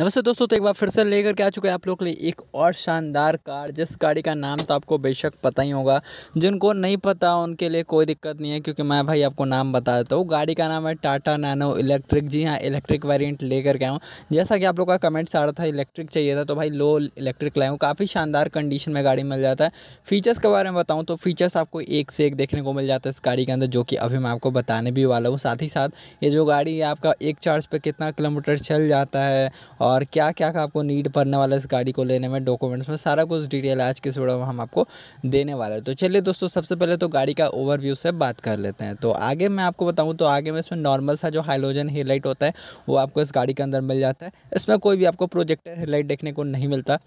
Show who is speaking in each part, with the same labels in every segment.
Speaker 1: नमस्ते दोस्तों तो एक बार फिर से लेकर के आ चुके हैं आप लोग के लिए एक और शानदार कार जिस गाड़ी का नाम तो आपको बेशक पता ही होगा जिनको नहीं पता उनके लिए कोई दिक्कत नहीं है क्योंकि मैं भाई आपको नाम बता देता हूँ गाड़ी का नाम है टाटा नैनो इलेक्ट्रिक जी हाँ इलेक्ट्रिक वेरियंट लेकर के आऊँ जैसा कि आप लोग का कमेंट्स आ रहा था इलेक्ट्रिक चाहिए था तो भाई लो इलेक्ट्रिक लाएँ काफ़ी शानदार कंडीशन में गाड़ी मिल जाता है फीचर्स के बारे में बताऊँ तो फीचर्स आपको एक से एक देखने को मिल जाता है इस गाड़ी के अंदर जो कि अभी मैं आपको बताने भी वाला हूँ साथ ही साथ ये जो गाड़ी है आपका एक चार्ज पर कितना किलोमीटर चल जाता है और क्या क्या आपको नीड पड़ने वाला है इस गाड़ी को लेने में डॉक्यूमेंट्स में सारा कुछ डिटेल आज के इस वीडियो में हम आपको देने वाले हैं तो चलिए दोस्तों सबसे पहले तो गाड़ी का ओवरव्यू से बात कर लेते हैं तो आगे मैं आपको बताऊँ तो आगे में इसमें नॉर्मल सा जो हाइलोजन हेडलाइट होता है वो आपको इस गाड़ी के अंदर मिल जाता है इसमें कोई भी आपको प्रोजेक्टर हेडलाइट देखने को नहीं मिलता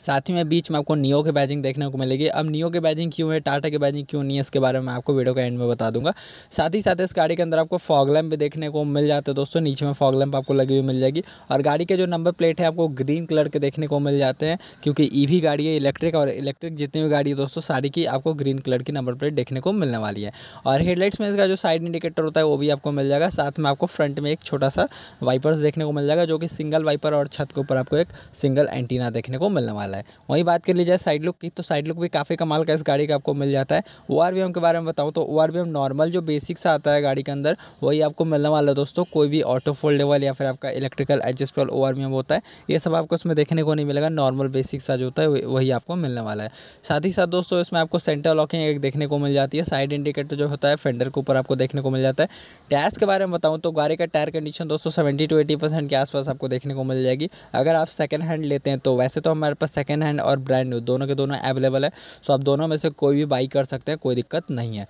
Speaker 1: साथ ही में बीच में आपको नियो के बैजिंग देखने को मिलेगी अब नियो के बैजिंग क्यों है टाटा के बैजिंग क्यों नहीं है इसके बारे में आपको वीडियो के एंड में बता दूंगा साथ ही साथ इस गाड़ी के अंदर आपको फॉग लैम्प भी देखने को मिल जाते हैं दोस्तों नीचे में फॉग लैम्प आपको लगी हुई मिल जाएगी और गाड़ी के जो नंबर प्लेट है आपको ग्रीन कलर के देखने को मिल जाते हैं क्योंकि ई गाड़ी है इलेक्ट्रिक और इलेक्ट्रिक जितनी भी गाड़ी है दोस्तों सारी की आपको ग्रीन कलर की नंबर प्लेट देखने को मिलने वाली है और हेडलाइट्स में इसका जो साइड इंडिकेटर होता है वो भी आपको मिल जाएगा साथ में आपको फ्रंट में एक छोटा सा वाइपर्स देखने को मिल जाएगा जो कि सिंगल वाइपर और छत के ऊपर आपको एक सिंगल एंटीना देखने को मिलने वाला वाला है वहीं बात कर ली जाए साइड लुक की तो साइड लुक भी काफ़ी कमाल का इस गाड़ी का आपको मिल जाता है ओ आर के बारे में बताऊँ तो ओ नॉर्मल जो सा आता है गाड़ी के अंदर वही आपको मिलने वाला है दोस्तों कोई भी ऑटो फोल्डेबल या फिर आपका इलेक्ट्रिकल एडजस्टेबल ओ होता है ये सब आपको इसमें देखने को नहीं मिलेगा नॉर्मल बेसिक सा जो होता है वही आपको मिलने वाला है साथ ही साथ दोस्तों इसमें आपको सेंटर लॉकिंग एक देखने को मिल जाती है साइड इंडिकेटर जो होता है फेंडर के ऊपर आपको देखने को मिल जाता है टायर्स के बारे में बताऊँ तो गाड़ी का टायर कंडीशन दोस्तों सेवेंटी टू एटी परसेंट के आसपास आपको देखने को मिल जाएगी अगर आप सेकेंड हैंड लेते हैं तो वैसे तो हमारे पास सेकेंड हैंड और ब्रांड न्यू दोनों के दोनों अवेलेबल है सो आप दोनों में से कोई भी बाई कर सकते हैं कोई दिक्कत नहीं है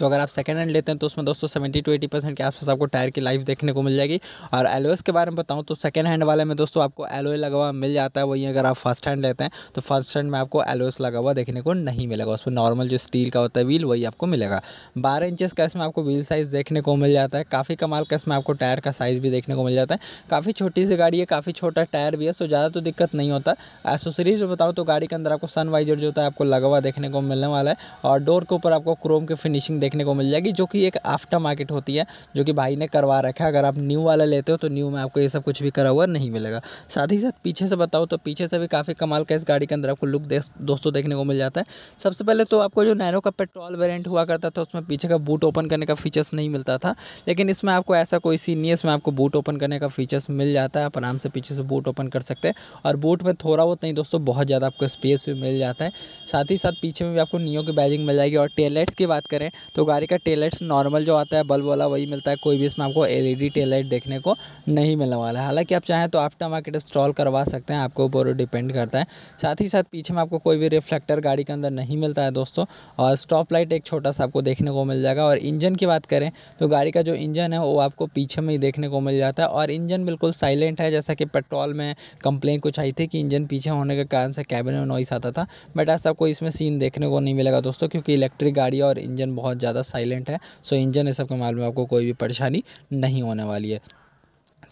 Speaker 1: तो अगर आप सेकेंड हैंड लेते हैं तो उसमें दोस्तों सेवेंटी टू एटी परसेंट के आसपास आपको टायर की लाइफ देखने को मिल जाएगी और एलोएस के बारे में बताऊँ तो सेकेंड हैंड वाले में दोस्तों आपको एलोए लगा हुआ मिल जाता है वहीं अगर आप फर्स्ट हैंड लेते हैं तो फर्स्ट हैंड में आपको एलोएस लगा हुआ देखने को नहीं मिलेगा उसमें नॉर्मल जो स्टील का होता है व्हील वही आपको मिलेगा बारह इंचज़ का इसमें आपको व्हील साइज़ देखने को मिल जाता है काफ़ी कमाल का इसमें आपको टायर का साइज़ भी देखने को मिल जाता है काफ़ी छोटी सी गाड़ी है काफ़ी छोटा टायर भी है सो ज़्यादा तो दिक्कत नहीं होता एसोसरीज जो बताओ तो गाड़ी के अंदर आपको सनवाइजर जो होता है आपको लगा हुआ देखने को मिलने वाला है और डोर के ऊपर आपको क्रोम की फिनिशिंग देखने को मिल जाएगी जो कि एक आफ्टर मार्केट होती है जो कि भाई ने करवा रखा है अगर आप न्यू वाला लेते हो तो न्यू में आपको ये सब कुछ भी करा हुआ नहीं मिलेगा साथ ही साथ पीछे से बताओ तो पीछे से भी काफ़ी कमाल का इस गाड़ी के अंदर आपको लुक दोस्तों देखने को मिल जाता है सबसे पहले तो आपको जो नैनो का पेट्रोल वेरियंट हुआ करता था उसमें पीछे का बूट ओपन करने का फीचर्स नहीं मिलता था लेकिन इसमें आपको ऐसा कोई सीन नहीं है इसमें आपको बूट ओपन करने का फीचर्स मिल जाता है आप आराम से पीछे से बूट ओपन कर सकते हैं और बूट में थोड़ा बहुत नहीं दोस्तों बहुत ज़्यादा आपको स्पेस भी मिल जाता है साथ ही साथ पीछे में भी आपको नियो की बैजिंग मिल जाएगी और टेलेट्स की बात करें तो गाड़ी का टेल लाइट्स नॉर्मल जो आता है बल्ब वाला वही मिलता है कोई भी इसमें आपको ई टेल लाइट देखने को नहीं मिलने वाला है हालांकि आप चाहें तो आफ्टर मार्केट इंस्टॉल करवा सकते हैं आपके ऊपर डिपेंड करता है साथ ही साथ पीछे में आपको कोई भी रिफ्लेक्टर गाड़ी के अंदर नहीं मिलता है दोस्तों और स्टॉप लाइट एक छोटा सा आपको देखने को मिल जाएगा और इंजन की बात करें तो गाड़ी का जो इंजन है वो आपको पीछे में ही देखने को मिल जाता है और इंजन बिल्कुल साइलेंट है जैसा कि पेट्रोल में कंप्लेन कुछ आई थी कि इंजन पीछे होने के कारण से कैबिन में नॉइस आता था बट ऐसा कोई इसमें सीन देखने को नहीं मिलेगा दोस्तों क्योंकि इलेक्ट्रिक गाड़ी और इंजन बहुत ज़्यादा साइलेंट है सो इंजन है सबके मामले में आपको कोई भी परेशानी नहीं होने वाली है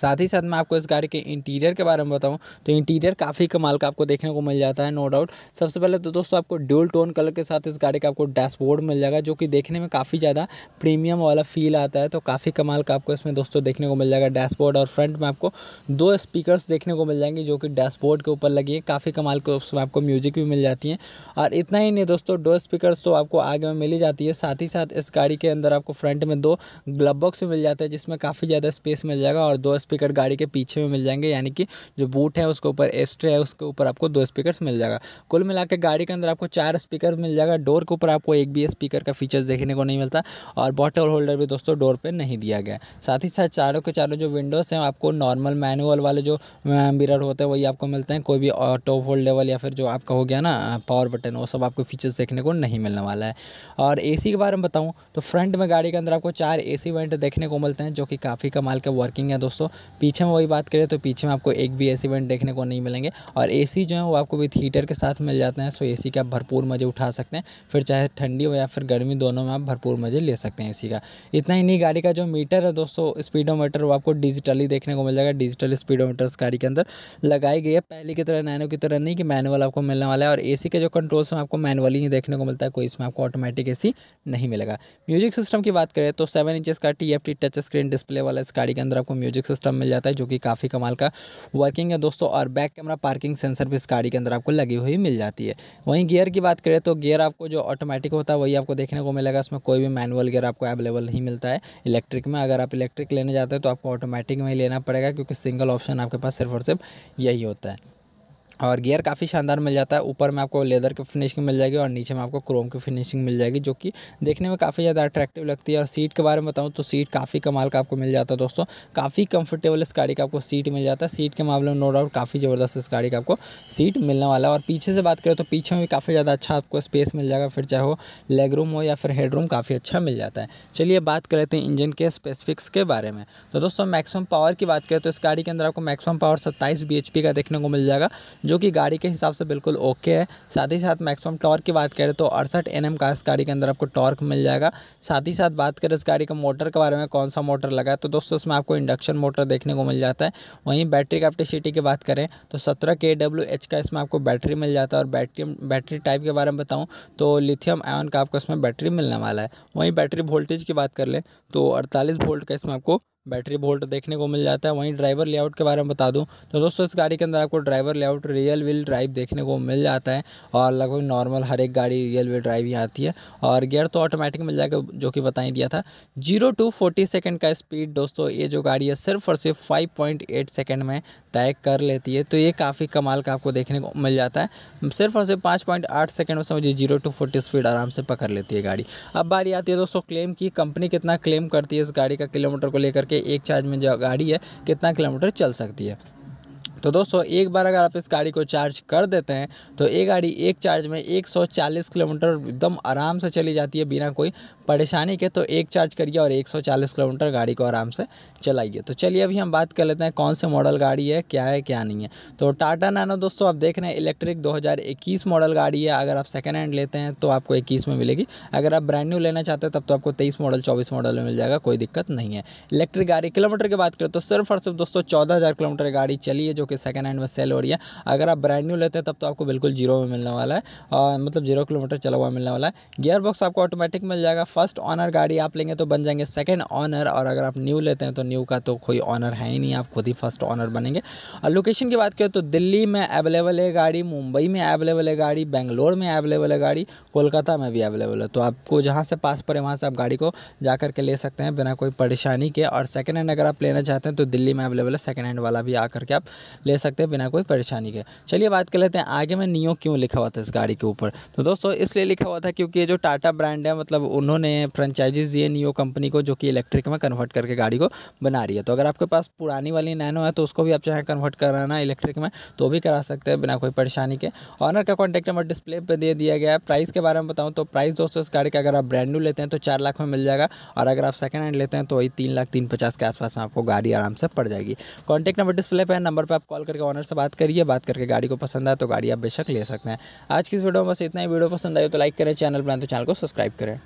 Speaker 1: साथ ही साथ मैं आपको इस गाड़ी के इंटीरियर के बारे में बताऊं तो इंटीरियर काफ़ी कमाल का आपको देखने को मिल जाता है नो डाउट सबसे पहले तो दोस्तों आपको ड्यूल टोन कलर के साथ इस गाड़ी का आपको डैशबोर्ड मिल जाएगा जो कि देखने में काफ़ी ज़्यादा प्रीमियम वाला फील आता है तो काफ़ी कमाल का आपको इसमें दोस्तों देखने को मिल जाएगा डैशबोर्ड और फ्रंट में आपको दो स्पीकरस देखने को मिल जाएंगे जो कि डैशबोर्ड के ऊपर लगी है काफ़ी कमाल के उसमें आपको म्यूजिक भी मिल जाती है और इतना ही नहीं दोस्तों दो स्पीकर्स तो आपको आगे में मिली जाती है साथ ही साथ इस गाड़ी के अंदर आपको फ्रंट में दो ग्लब बॉक्स भी मिल जाते हैं जिसमें काफ़ी ज़्यादा स्पेस मिल जाएगा और दो स्पीकर गाड़ी के पीछे में मिल जाएंगे यानी कि जो बूट है उसके ऊपर एस्ट्रे है उसके ऊपर आपको दो स्पीकर मिल जाएगा कुल मिला गाड़ी के अंदर आपको चार स्पीकर मिल जाएगा डोर के ऊपर आपको एक भी स्पीकर का फीचर्स देखने को नहीं मिलता और बॉटल होल्डर भी दोस्तों डोर पर नहीं दिया गया साथ ही साथ चारों के चारों जो विंडोज़ हैं आपको नॉर्मल मैनुअल वाले जो मिरर अं, होते हैं वही आपको मिलते हैं कोई भी ऑटो फोल्डेबल या फिर जो आपका हो गया ना पावर बटन वो सब आपको फीचर्स देखने को नहीं मिलने वाला है और ए के बारे में बताऊँ तो फ्रंट में गाड़ी के अंदर आपको चार ए सी वेंट देखने को मिलते हैं जो कि काफ़ी कमाल का वर्किंग है दोस्तों पीछे में वही बात करें तो पीछे में आपको एक भी ए इवेंट देखने को नहीं मिलेंगे और ए जो है वो आपको विथ हीटर के साथ मिल जाते हैं सो ए का आप भरपूर मज़े उठा सकते हैं फिर चाहे ठंडी हो या फिर गर्मी दोनों में आप भरपूर मज़े ले सकते हैं ए का इतना ही नहीं गाड़ी का जो मीटर है दोस्तों स्पीडोमीटर वो आपको डिजिटली देखने को मिल जाएगा डिजिटल स्पीडोमीटर गाड़ी के अंदर लगाई गई है पहले की तरह नैनो की तरह नहीं कि मैनुअल आपको मिलने वाला है और ए के जो कंट्रोल्स हैं आपको मैनुअली ही देखने को मिलता है कोई इसमें आपको ऑटोमेटिक ए नहीं मिलेगा म्यूजिक सिस्टम की बात करें तो सेवन इंचज़ का T F T touch screen display वाला इस गाड़ी के अंदर आपको म्यूजिक सिस्टम सिस्टम मिल जाता है जो कि काफ़ी कमाल का वर्किंग है दोस्तों और बैक कैमरा पार्किंग सेंसर भी इस गाड़ी के अंदर आपको लगी हुई मिल जाती है वहीं गियर की बात करें तो गियर आपको जो ऑटोमेटिक होता है वही आपको देखने को मिलेगा इसमें कोई भी मैनुअल गियर आपको अवेलेबल नहीं मिलता है इलेक्ट्रिक में अगर आप इलेक्ट्रिक लेने जाते हैं तो आपको ऑटोमेटिक में ही लेना पड़ेगा क्योंकि सिंगल ऑप्शन आपके पास सिर्फ और सिर्फ यही होता है और गियर काफ़ी शानदार मिल जाता है ऊपर में आपको लेदर की फिनिशिंग मिल जाएगी और नीचे में आपको क्रोम की फिनिशिंग मिल जाएगी जो कि देखने में काफ़ी ज़्यादा अट्रैक्टिव लगती है और सीट के बारे में बताऊँ तो सीट काफ़ी कमाल का आपको मिल जाता है दोस्तों काफ़ी कंफर्टेबल इस गाड़ी का आपको सीट मिल जाता है सीट के मामले में नो डाउट काफ़ी ज़बरदस्त इस गाड़ी का आपको सीट मिलने वाला है और पीछे से बात करें तो पीछे में भी काफ़ी ज़्यादा अच्छा आपको स्पेस मिल जाएगा फिर चाहे वो लेग रूम हो या फिर हेड रूम काफ़ी अच्छा मिल जाता है चलिए बात करते हैं इंजन के स्पेसिफिक्स के बारे में तो दोस्तों मैक्सिमम पावर की बात करें तो इस गाड़ी के अंदर आपको मैक्सिमम पावर सत्ताईस बी का देखने को मिल जाएगा जो कि गाड़ी के हिसाब से बिल्कुल ओके है साथ ही साथ मैक्सिमम टॉर्क की बात करें तो अड़सठ एन का इस गाड़ी के अंदर आपको टॉर्क मिल जाएगा साथ ही साथ बात करें इस गाड़ी का मोटर के बारे में कौन सा मोटर लगा है तो दोस्तों इसमें आपको इंडक्शन मोटर देखने को मिल जाता है वहीं बैटरी कैपेसिटी की बात करें तो सत्रह के डब्ल्यू एच का इसमें आपको बैटरी मिल जाता है और बैटरी बैटरी टाइप के बारे में बताऊँ तो लिथियम आयन का आपको इसमें बैटरी मिलने वाला है वहीं बैटरी वोल्टेज की बात कर लें तो अड़तालीस वोल्ट का इसमें आपको बैटरी वोल्ट देखने को मिल जाता है वहीं ड्राइवर लेआउट के बारे में बता दूं तो दोस्तों इस गाड़ी के अंदर आपको driver layout rear wheel drive देखने को मिल जाता है और लगभग नॉर्मल हर एक गाड़ी रियल व्हील ड्राइव ही आती है और गियर तो ऑटोमेटिक मिल जाएगा जो कि बता ही दिया था जीरो टू फोर्टी सेकेंड का स्पीड दोस्तों ये जो गाड़ी है सिर्फ और सिर्फ फाइव पॉइंट एट सेकेंड में तय कर लेती है तो ये काफ़ी कमाल का आपको देखने को मिल जाता है सिर्फ और सिर्फ पाँच पॉइंट आठ सेकेंड में समझिए जीरो टू फोर्टी स्पीड आराम से पकड़ लेती है गाड़ी अब बारी आती है दोस्तों क्लेम की कंपनी कितना क्लेम करती है इस गाड़ी का किलोमीटर को लेकर के एक चार्ज में जो गाड़ी है कितना किलोमीटर चल सकती है तो दोस्तों एक बार अगर आप इस गाड़ी को चार्ज कर देते हैं तो ये गाड़ी एक चार्ज में 140 किलोमीटर एकदम आराम से चली जाती है बिना कोई परेशानी के तो एक चार्ज करिए और 140 किलोमीटर गाड़ी को आराम से चलाइए तो चलिए अभी हम बात कर लेते हैं कौन से मॉडल गाड़ी है क्या है क्या नहीं है तो टाटा नैनो दोस्तों आप देख रहे हैं इलेक्ट्रिक दो मॉडल गाड़ी है अगर आप सेकेंड हैंड लेते हैं तो आपको इक्कीस में मिलेगी अगर आप ब्रांड न्यू लेना चाहते हैं तब तो आपको तेईस मॉडल चौबीस मॉडल में मिल जाएगा कोई दिक्कत नहीं है इलेक्ट्रिक गाड़ी किलोमीटर की बात करें तो सिर्फ और सिर्फ दोस्तों चौदह किलोमीटर गाड़ी चली है जो कि सेकेंड हैंड में सेल हो रही है अगर आप ब्रांड न्यू लेते हैं तब तो आपको बिल्कुल जीरो में मिलने वाला है और मतलब जीरो किलोमीटर चला हुआ मिलने वाला है गियर बॉक्स आपको ऑटोमेटिक मिल जाएगा फर्स्ट ऑनर गाड़ी आप लेंगे तो बन जाएंगे सेकेंड ऑनर और अगर आप न्यू लेते हैं तो न्यू का तो कोई ऑनर है ही नहीं आप खुद ही फर्स्ट ऑनर बनेंगे और लोकेशन की बात करें तो दिल्ली में अवेलेबल है गाड़ी मुंबई में अवेलेबल है गाड़ी बेंगलोर में अवेलेबल है गाड़ी कोलकाता में भी अवेलेबल है तो आपको जहाँ से पास पड़े वहाँ से आप गाड़ी को जा करके ले सकते हैं बिना कोई परेशानी के और सेकेंड हैंड अगर आप लेना चाहते हैं तो दिल्ली में अवेलेबल है सेकेंड हैंड वाला भी आकर के आप ले सकते हैं बिना कोई परेशानी के चलिए बात कर लेते हैं आगे में नियो क्यों लिखा हुआ था इस गाड़ी के ऊपर तो दोस्तों इसलिए लिखा हुआ था क्योंकि ये जो टाटा ब्रांड है मतलब उन्होंने फ्रेंचाइजीज दिए नियो कंपनी को जो कि इलेक्ट्रिक में कन्वर्ट करके गाड़ी को बना रही है तो अगर आपके पास पुरानी वाली नैनो है तो उसको भी आप चाहें कन्वर्ट कराना इलेक्ट्रिक में तो भी करा सकते हैं बिना कोई परेशानी के ऑनर का कॉन्टैक्ट नंबर डिस्प्ले पर दे दिया गया है प्राइस के बारे में बताऊँ तो प्राइस दोस्तों इस गाड़ी का अगर आप ब्रांड न्यू लेते हैं तो चार लाख में मिल जाएगा और अगर आप सेकेंड हैंड लेते हैं तो वही तीन लाख तीन पचास के आसपास में आपको गाड़ी आराम से पड़ जाएगी कॉन्टैक्ट नंबर डिस्प्ले पर नंबर पर आप कॉल करके ऑनर से बात करिए बात करके गाड़ी को पसंद आए तो गाड़ी आप बेशक ले सकते हैं आज की इस वीडियो में बस इतना ही वीडियो पसंद आए तो लाइक करें चैनल बनाए तो चैनल को सब्सक्राइब करें